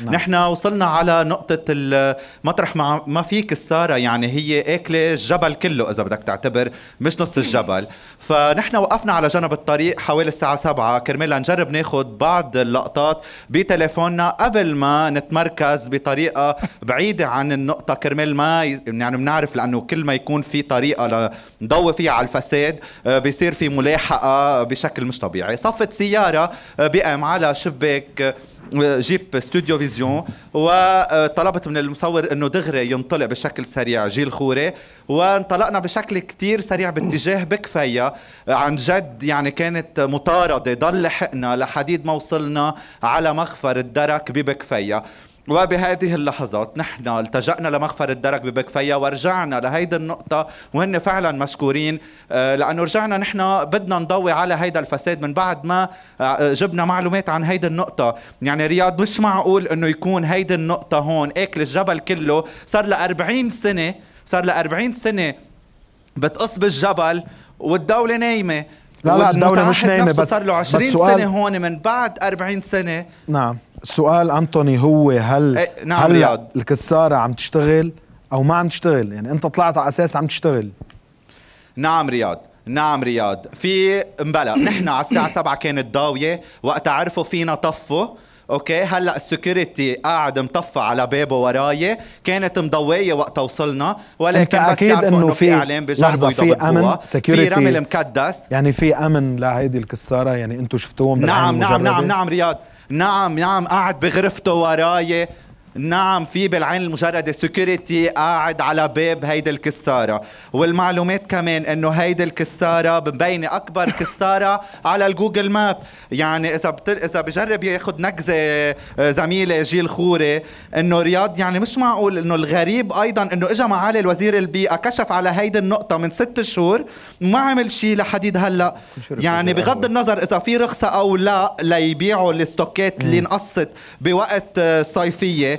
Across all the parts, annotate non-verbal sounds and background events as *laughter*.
نعم. نحن وصلنا على نقطة المطرح ما ما فيك السارة يعني هي اكلة الجبل كله إذا بدك تعتبر مش نص الجبل فنحن وقفنا على جنب الطريق حوالي الساعة سبعة كرمال نجرب ناخد بعض اللقطات بتليفوننا قبل ما نتمركز بطريقة بعيدة عن النقطة كرمال ما يعني بنعرف لأنه كل ما يكون في طريقة نضوي فيها على الفساد آه، بيصير في ملاحقة بشكل مش طبيعي صفت سيارة آه، بقام على شباك آه، جيب استوديو فيزيون وطلبت من المصور انه دغري ينطلق بشكل سريع جيل خوري وانطلقنا بشكل كتير سريع باتجاه بكفية آه، عن جد يعني كانت مطاردة ضل لحقنا لحديد ما وصلنا على مخفر الدرك ببكفية وبهذه اللحظات نحن التجأنا لمغفر الدرك ببكفيا ورجعنا لهيدي النقطة وهن فعلا مشكورين آه، لأنه رجعنا نحن بدنا نضوي على هيدا الفساد من بعد ما آه، جبنا معلومات عن هيدي النقطة يعني رياض مش معقول أنه يكون هيدي النقطة هون أكل الجبل كله صار لأربعين 40 سنة صار لأربعين 40 سنة بتقص بالجبل والدولة نايمة لا لا الدولة مش نايمة بس صار له 20 بس سنة هون من بعد 40 سنة نعم السؤال انطوني هو هل إيه نعم هل رياض الكساره عم تشتغل او ما عم تشتغل يعني انت طلعت على اساس عم تشتغل نعم رياض نعم رياض في مبلا *clears throat* نحن على الساعه 7 كانت ضاويه وقت عرفوا فينا طفوا اوكي هلا السكيورتي قاعد مطفى على بابه وراي كانت مضويه وقت وصلنا ولكن بس اكيد انه في اعلام بجربوا في امن في رمل مكدس يعني في امن لهيدي الكساره يعني انتم شفتوهم نعم نعم نعم نعم رياض نعم نعم قاعد بغرفته وراي نعم في بالعين المجرد سكيورتي قاعد على باب هيدي الكسارة والمعلومات كمان انه هيدي الكسارة مبينة اكبر كسارة على الجوجل ماب يعني اذا بتل... اذا بجرب ياخذ نكزة آه، زميلي جيل خوري انه رياض يعني مش معقول انه الغريب ايضا انه اجى معالي الوزير البيئة كشف على هيدي النقطة من ست شهور ما عمل شيء لحديد هلا يعني بغض النظر اذا في رخصة او لا ليبيعوا الستوكات اللي نقصت بوقت الصيفية آه،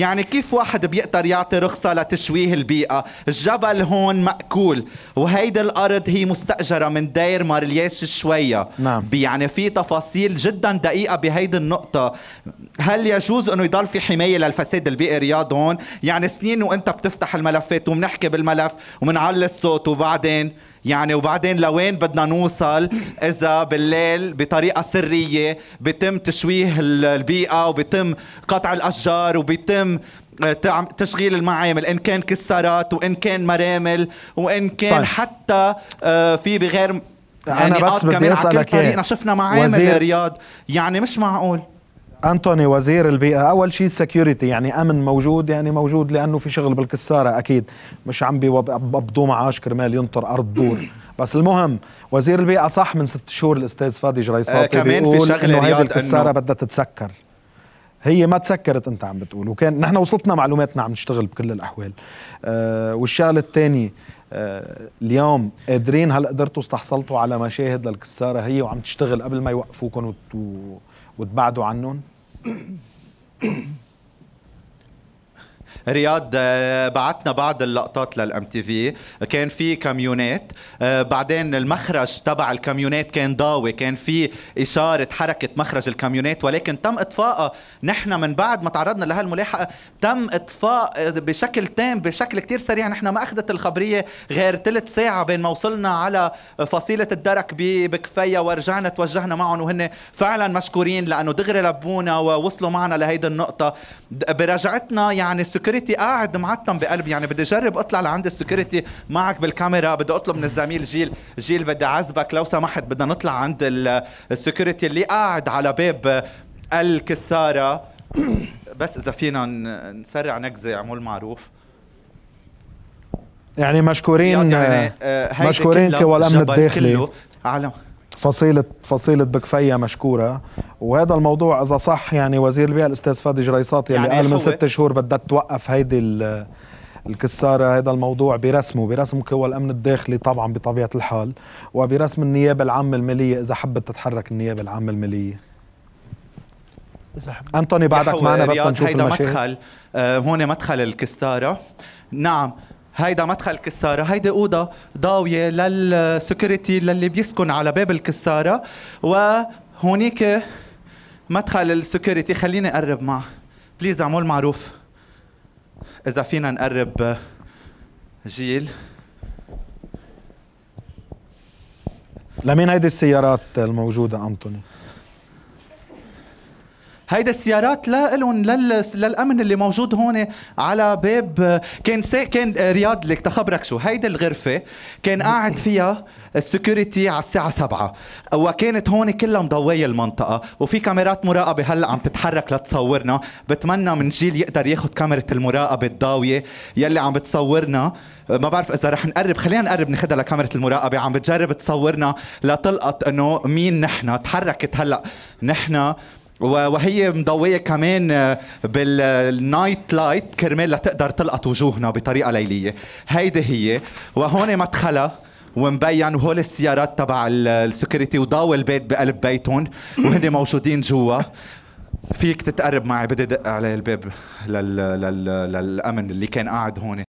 يعني كيف واحد بيقدر يعطي رخصة لتشويه البيئة الجبل هون مأكول وهيدي الأرض هي مستأجرة من دير مارلياش شوية نعم. يعني في تفاصيل جدا دقيقة بهيدي النقطة هل يجوز أنه يضل في حماية للفساد البيئي رياض هون يعني سنين وانت بتفتح الملفات وبنحكي بالملف وبنعلي الصوت وبعدين يعني وبعدين لوين بدنا نوصل اذا بالليل بطريقه سريه بيتم تشويه البيئه وبيتم قطع الاشجار وبيتم تم آه، تشغيل المعامل ان كان كسارات وان كان مرامل وان كان طيب. حتى آه، في بغير يعني آه، انا بس بدي اسالك طريقنا شفنا معامل الرياض يعني مش معقول انتوني وزير البيئه اول شيء سكيورتي يعني امن موجود يعني موجود لانه في شغل بالكساره اكيد مش عم بيقبضوا معاش كرمال ينطر ارض دور *coughs* بس المهم وزير البيئه صح من ست شهور الاستاذ فادي جريصات آه كمان في شغله رياض الكساره بدها تتسكر هي ما تسكرت انت عم بتقول وكان نحن وصلتنا معلوماتنا عم نشتغل بكل الاحوال أه والشغله الثانيه أه اليوم قادرين هل قدرتوا استحصلتوا على مشاهد للكساره هي وعم تشتغل قبل ما يوقفوكم وتبعدوا عنهم رياض آه، بعتنا بعض اللقطات للام تي في كان في كاميونات آه، بعدين المخرج تبع الكاميونات كان ضاوي كان في اشاره حركه مخرج الكاميونات ولكن تم اطفاء نحن من بعد ما تعرضنا لهالملاحقه تم اطفاء آه، بشكل تام بشكل كتير سريع نحن ما اخذت الخبريه غير ثلث ساعه بين ما وصلنا على فصيله الدرك بكفية ورجعنا توجهنا معهم وهن فعلا مشكورين لانه دغري لبونا ووصلوا معنا لهيدي النقطه برجعتنا يعني سكري السكيورتي قاعد معتم بقلبي يعني بدي اجرب اطلع لعند السكيورتي معك بالكاميرا بدي اطلب من الزميل جيل جيل بدي اعذبك لو سمحت بدنا نطلع عند السكيورتي اللي قاعد على باب الكساره *coughs* بس اذا فينا نسرع نكزه عمول معروف يعني مشكورين يعني آه، مشكورين قوى الامن الداخلي عالم فصيلة فصيلة بكفية مشكورة وهذا الموضوع إذا صح يعني وزير البيئة الأستاذ فادي جريصاتي يعني اللي قال إيه من ست شهور بدها توقف هيدي الكسارة هذا الموضوع برسمه برسم قوى الأمن الداخلي طبعا بطبيعة الحال وبرسم النيابة العامة المالية إذا حبت تتحرك النيابة العامة المالية أنتوني بعدك معنا بس نشوف هيدا المشاهد. مدخل آه هون مدخل الكستارة نعم هيدا مدخل كسارة هيدي أوضة ضاوية للسكيورتي للي بيسكن على باب الكسارة وهونيك مدخل السكيورتي خليني أقرب معه بليز اعمل معروف إذا فينا نقرب جيل لمين هيدي السيارات الموجودة أنطوني؟ هيدا السيارات لا لهم للامن اللي موجود هون على باب كان سي كان آه، رياض لك تخبرك شو هيدي الغرفه كان قاعد فيها السكيورتي على الساعه 7 وكانت هون كلها مضوية المنطقه وفي كاميرات مراقبه هلا عم تتحرك لتصورنا بتمنى من جيل يقدر ياخذ كاميرا المراقبه الضاويه يلي عم بتصورنا آه، ما بعرف اذا رح نقرب خلينا نقرب ناخذها لكاميرا المراقبه عم بتجرب تصورنا لتلقط انه مين نحن تحركت هلا نحن وهي مضوية كمان آه، بالنايت لايت كرمال لتقدر تلقط وجوهنا بطريقة ليلية هيدي هي وهون مدخلها ومبين وهول السيارات تبع السكيورتي وضاو البيت بقلب بيتهم وهن *coughs* موجودين جوا فيك تتقرب معي بدي دق على الباب للامن اللي كان قاعد هون